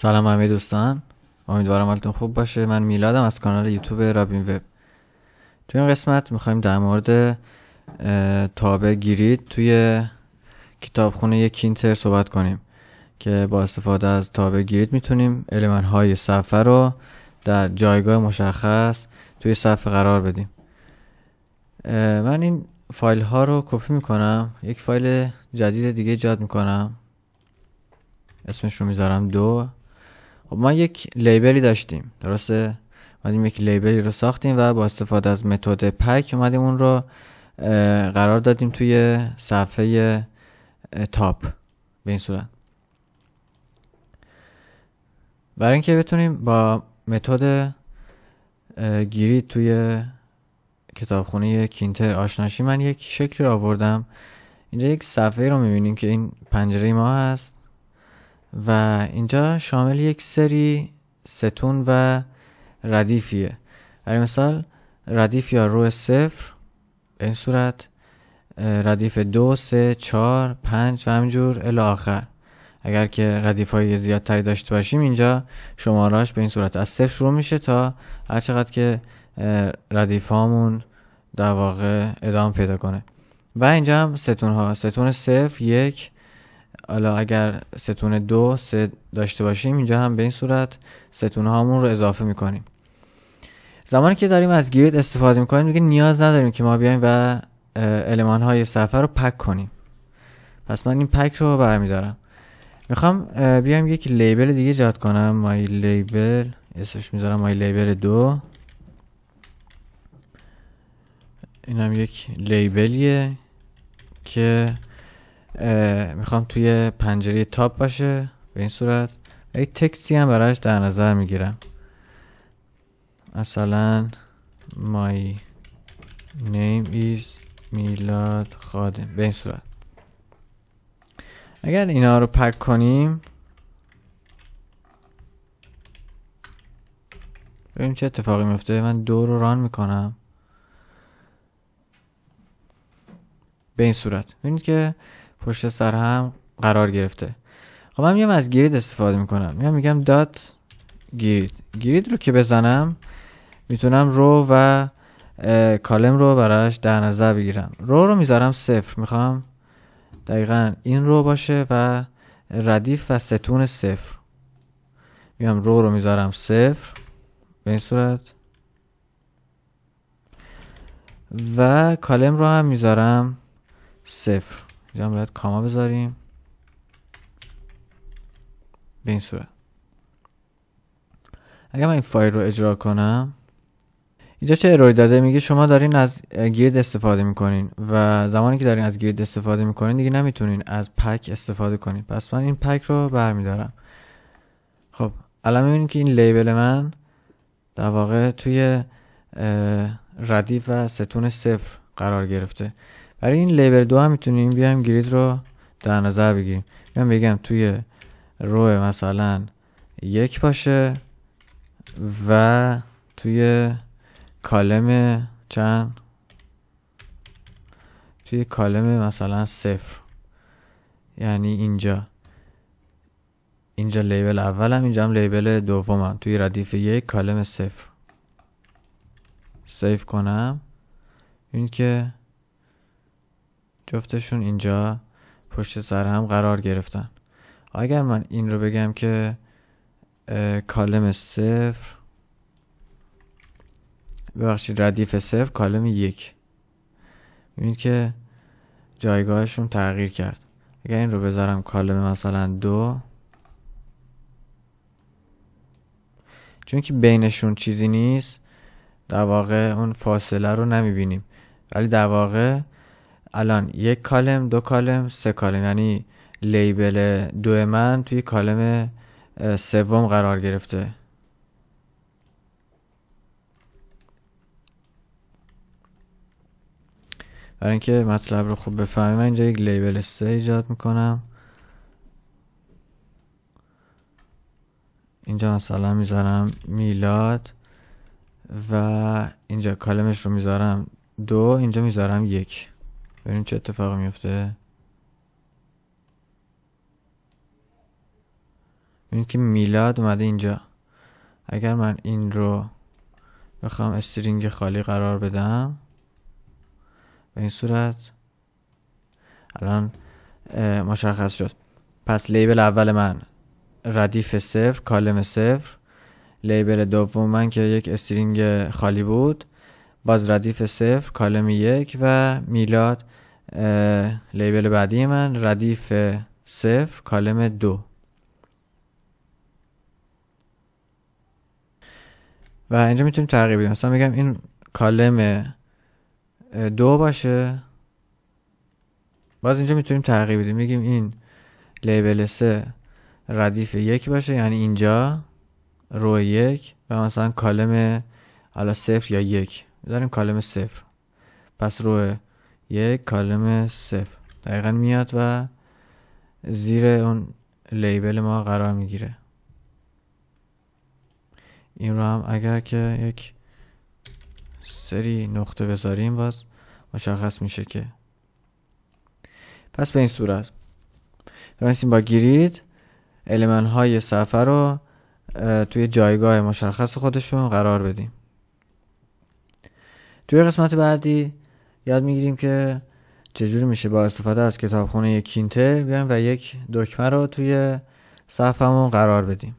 سلام همه دوستان امیدوارم حالتون خوب باشه من میلادم از کانال یوتیوب رابین وب تو این قسمت میخوایم در مورد تابع گیرید توی کتابخونه یک کینتر صحبت کنیم که با استفاده از تابع گیرید میتونیم المان های صفحه رو در جایگاه مشخص توی صفحه قرار بدیم من این فایل ها رو کپی میکنم یک فایل جدید دیگه ایجاد میکنم اسمش رو میذارم دو خب ما یک لیبلی داشتیم درسته اومدیم یک لیبلی رو ساختیم و با استفاده از متد پک اومدیم اون رو قرار دادیم توی صفحه تاپ به این صورت برای اینکه بتونیم با متد گیری توی کتابخونه کینتر آشناشی من یک شکلی رو آوردم اینجا یک صفحه رو میبینیم که این پنجره ما هست و اینجا شامل یک سری ستون و ردیفیه برای مثال ردیف یا روی صفر به این صورت ردیف دو، سه، چار، پنج و همینجور آخر اگر که ردیف های زیادتری داشته باشیم اینجا شماراش به این صورت از صفر شروع میشه تا هر چقدر که ردیف هامون در واقع ادامه پیدا کنه و اینجا هم ستون ها ستون صفر یک حالا اگر ستون دو سه داشته باشیم اینجا هم به این صورت ستون هامون رو اضافه میکنیم زمانی که داریم از گرید استفاده میکنیم دیگه نیاز نداریم که ما بیایم و المان های صفحه رو پک کنیم پس من این پک رو برمیدارم میخوام بیایم یک لیبل دیگه ایجاد کنم مای لیبل اسمش میذارم مای لیبل دو اینم یک لیبلیه که میخوام توی پنجره تاپ باشه به این صورت ای تکستی هم براش در نظر میگیرم مثلا my name is میلاد خادم به این صورت اگر اینا رو پک کنیم ببینیم چه اتفاقی میفته من دو رو ران میکنم به این صورت ببینید که پشت سر هم قرار گرفته خب من میام از گرید استفاده میکنم میام میگم دات گرید گرید رو که بزنم میتونم رو و کالم رو براش در نظر بگیرم رو رو میذارم صفر میخوام دقیقا این رو باشه و ردیف و ستون صفر میام رو رو میذارم صفر به این صورت و کالم رو هم میذارم صفر اینجا باید کاما بذاریم به این صورت اگر من این فایل رو اجرا کنم اینجا چه اروری داده میگه شما دارین از گرید استفاده میکنین و زمانی که دارین از گرید استفاده میکنین دیگه نمیتونین از پک استفاده کنین پس من این پک رو برمیدارم خب الان میبینید که این لیبل من در واقع توی ردیف و ستون صفر قرار گرفته برای این لیبل دو هم میتونیم بیایم گرید رو در نظر بگیریم بیام بگم توی رو مثلا یک باشه و توی کالم چند توی کالم مثلا صفر یعنی اینجا اینجا لیبل اولم اینجا هم لیبل هم توی ردیف یک کالم صفر سیف کنم این که جفتشون اینجا پشت سر هم قرار گرفتن اگر من این رو بگم که کالم صفر ببخشید ردیف صفر کالم یک ببینید که جایگاهشون تغییر کرد اگر این رو بذارم کالم مثلا دو چون که بینشون چیزی نیست در واقع اون فاصله رو نمیبینیم ولی در واقع الان یک کالم دو کالم سه کالم یعنی لیبل دو من توی کالم سوم قرار گرفته برای اینکه مطلب رو خوب بفهمیم من اینجا یک لیبل سه ایجاد میکنم اینجا مثلا میذارم میلاد و اینجا کالمش رو میذارم دو اینجا میذارم یک ببینیم چه اتفاقی میفته ببینید که میلاد اومده اینجا اگر من این رو بخوام استرینگ خالی قرار بدم به این صورت الان مشخص شد پس لیبل اول من ردیف صفر کالم صفر لیبل دوم من که یک استرینگ خالی بود باز ردیف صفر کالم یک و میلاد لیبل بعدی من ردیف صفر کالم دو و اینجا میتونیم تغییر بدیم مثلا میگم این کالم دو باشه باز اینجا میتونیم تغییر بدیم میگیم این لیبل سه ردیف یک باشه یعنی اینجا رو یک و مثلا کالم حالا صفر یا یک داریم کالم صفر پس روی یک کالم صفر دقیقا میاد و زیر اون لیبل ما قرار میگیره این رو هم اگر که یک سری نقطه بذاریم باز مشخص میشه که پس به این صورت تونستیم با گرید علمان های رو توی جایگاه مشخص خودشون قرار بدیم توی قسمت بعدی یاد میگیریم که چجوری میشه با استفاده از کتابخونه یک بیایم و یک دکمه رو توی صفمون قرار بدیم